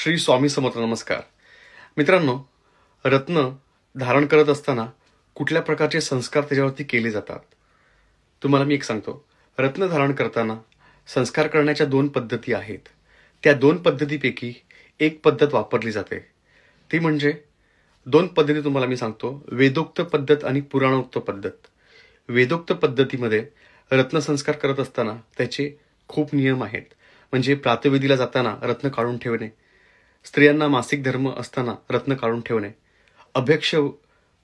श्री स्वामी समर्थ नमस्कार मित्रांनो रत्न धारण करत असताना कुठल्या प्रकारचे संस्कार त्याच्यावरती केले जातात तुम्हाला मी एक सांगतो रत्न धारण करताना संस्कार करण्याच्या दोन पद्धती आहेत त्या दोन पद्धतीपैकी एक पद्धत वापरली जाते ती म्हणजे दोन पद्धती तुम्हाला मी सांगतो वेदोक्त पद्धत आणि पुराणोक्त पद्धत वेदोक्त पद्धतीमध्ये रत्नसंस्कार करत असताना त्याचे खूप नियम आहेत म्हणजे प्रातवेदीला जाताना रत्न काढून ठेवणे स्त्रियांना मासिक धर्म असताना रत्न काढून ठेवणे अभ्यक्ष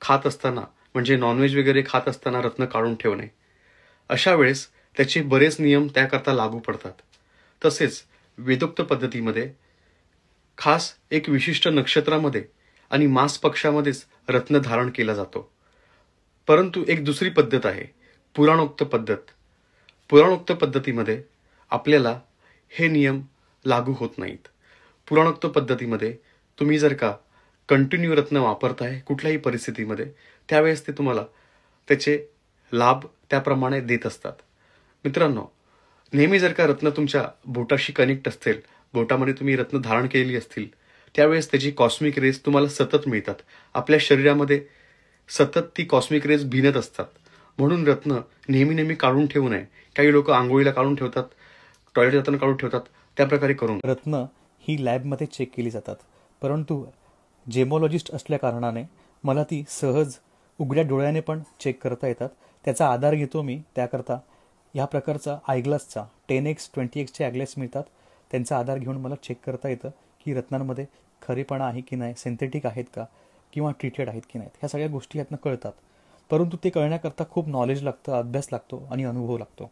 खात असताना म्हणजे नॉनव्हेज वगैरे खात असताना रत्न काढून ठेवणे अशा वेळेस त्याचे बरेच नियम त्याकरता लागू पडतात तसेच वेदोक्त पद्धतीमध्ये खास एक विशिष्ट नक्षत्रामध्ये आणि मास पक्षामध्येच रत्न धारण केला जातो परंतु एक दुसरी पद्धत आहे पुराणोक्त पद्धत पुराणोक्त पद्धतीमध्ये आपल्याला हे नियम लागू होत नाहीत पुराणोक्त पद्धतीमध्ये तुम्ही जर का कंटिन्यू रत्न वापरताय कुठल्याही परिस्थितीमध्ये त्यावेळेस ते तुम्हाला त्याचे लाभ त्याप्रमाणे देत असतात मित्रांनो नेहमी जर का रत्न तुमच्या बोटाशी कनेक्ट असतील बोटामध्ये तुम्ही रत्न धारण केलेली असतील त्यावेळेस त्याची कॉस्मिक रेस तुम्हाला सतत मिळतात आपल्या शरीरामध्ये सतत ती कॉस्मिक रेस भिनत असतात म्हणून रत्न नेहमी नेहमी काढून ठेवू नये काही लोक आंघोळीला काढून ठेवतात टॉयलेट रत्न काढून ठेवतात त्याप्रकारे करून रत्न ही लॅबमध्ये चेक केली जातात परंतु जेमोलॉजिस्ट असल्याकारणाने मला ती सहज उघड्या डोळ्याने पण चेक करता येतात त्याचा आधार घेतो मी त्याकरता ह्या प्रकारचा आयग्लासचा टेन एक्स ट्वेंटी एक्सचे आयग्लास मिळतात त्यांचा आधार घेऊन मला चेक करता येतं की रत्नांमध्ये खरेपणा आहे की नाही सिंथेटिक आहेत का किंवा ट्रीटेड आहेत की नाहीत ह्या सगळ्या गोष्टी यातनं कळतात परंतु ते कळण्याकरता खूप नॉलेज लागतं अभ्यास लागतो आणि अनुभव लागतो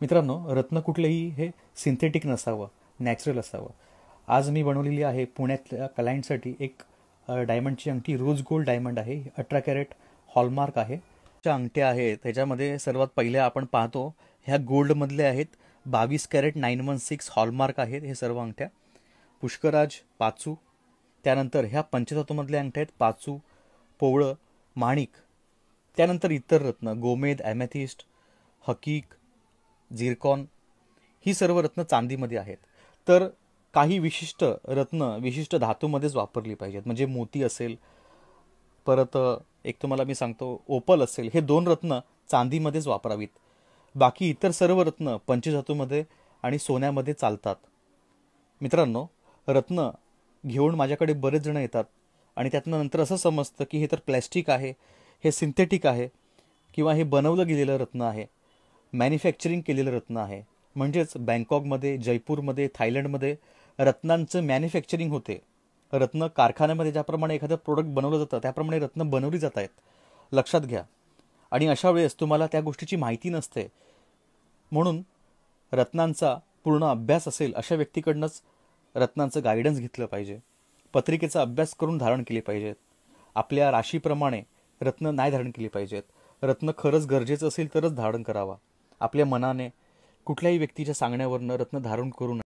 मित्रांनो रत्न कुठलेही हे सिंथेटिक नसावं नॅचरल असावं आज मी बनवलेली आहे पुण्यातल्या क्लायंटसाठी एक डायमंडची अंगठी रोज गोल्ड डायमंड आहे अठरा कॅरेट हॉलमार्क आहे ज्या अंगठ्या आहेत त्याच्यामध्ये सर्वात पहिल्या आपण पाहतो ह्या गोल्डमधले आहेत बावीस carat nine one six hallmark आहेत हे सर्व अंगठ्या पुष्कराज पाचू त्यानंतर ह्या पंचतत्वमधल्या अंगठ्या आहेत पाचू पोवळं माणिक त्यानंतर इतर रत्न गोमेद ॲमॅथिस्ट हकीक झिरकॉन ही सर्व रत्न चांदीमध्ये आहेत तर काही विशिष्ट रत्न विशिष्ट धातूमध्येच वापरली पाहिजेत म्हणजे मोती असेल परत एक तुम्हाला मी सांगतो ओपल असेल हे दोन रत्न चांदीमध्येच वापरावीत बाकी इतर सर्व रत्न पंचधातूमध्ये आणि सोन्यामध्ये चालतात मित्रांनो रत्न घेऊन माझ्याकडे बरेच जण येतात आणि त्यातनं नंतर असं समजतं की हे तर प्लॅस्टिक आहे हे सिंथेटिक आहे किंवा हे बनवलं गेलेलं रत्न आहे मॅन्युफॅक्चरिंग केलेलं रत्न आहे म्हणजेच बँकॉकमध्ये जयपूरमध्ये थायलंडमध्ये रत्नांचं मॅन्युफॅक्चरिंग होते रत्न कारखान्यामध्ये ज्याप्रमाणे एखादं प्रोडक्ट बनवलं जातं त्याप्रमाणे रत्न बनवली जात आहेत लक्षात घ्या आणि अशा वेळेस तुम्हाला त्या गोष्टीची माहिती नसते म्हणून रत्नांचा पूर्ण अभ्यास असेल अशा व्यक्तीकडनंच रत्नांचं गायडन्स घेतलं पाहिजे पत्रिकेचा अभ्यास करून धारण केले पाहिजेत आपल्या राशीप्रमाणे रत्न नाही धारण केली पाहिजेत रत्न खरंच गरजेचं असेल तरच धारण करावा आपल्या मनाने कुठल्याही व्यक्तीच्या सांगण्यावरनं रत्न धारण करून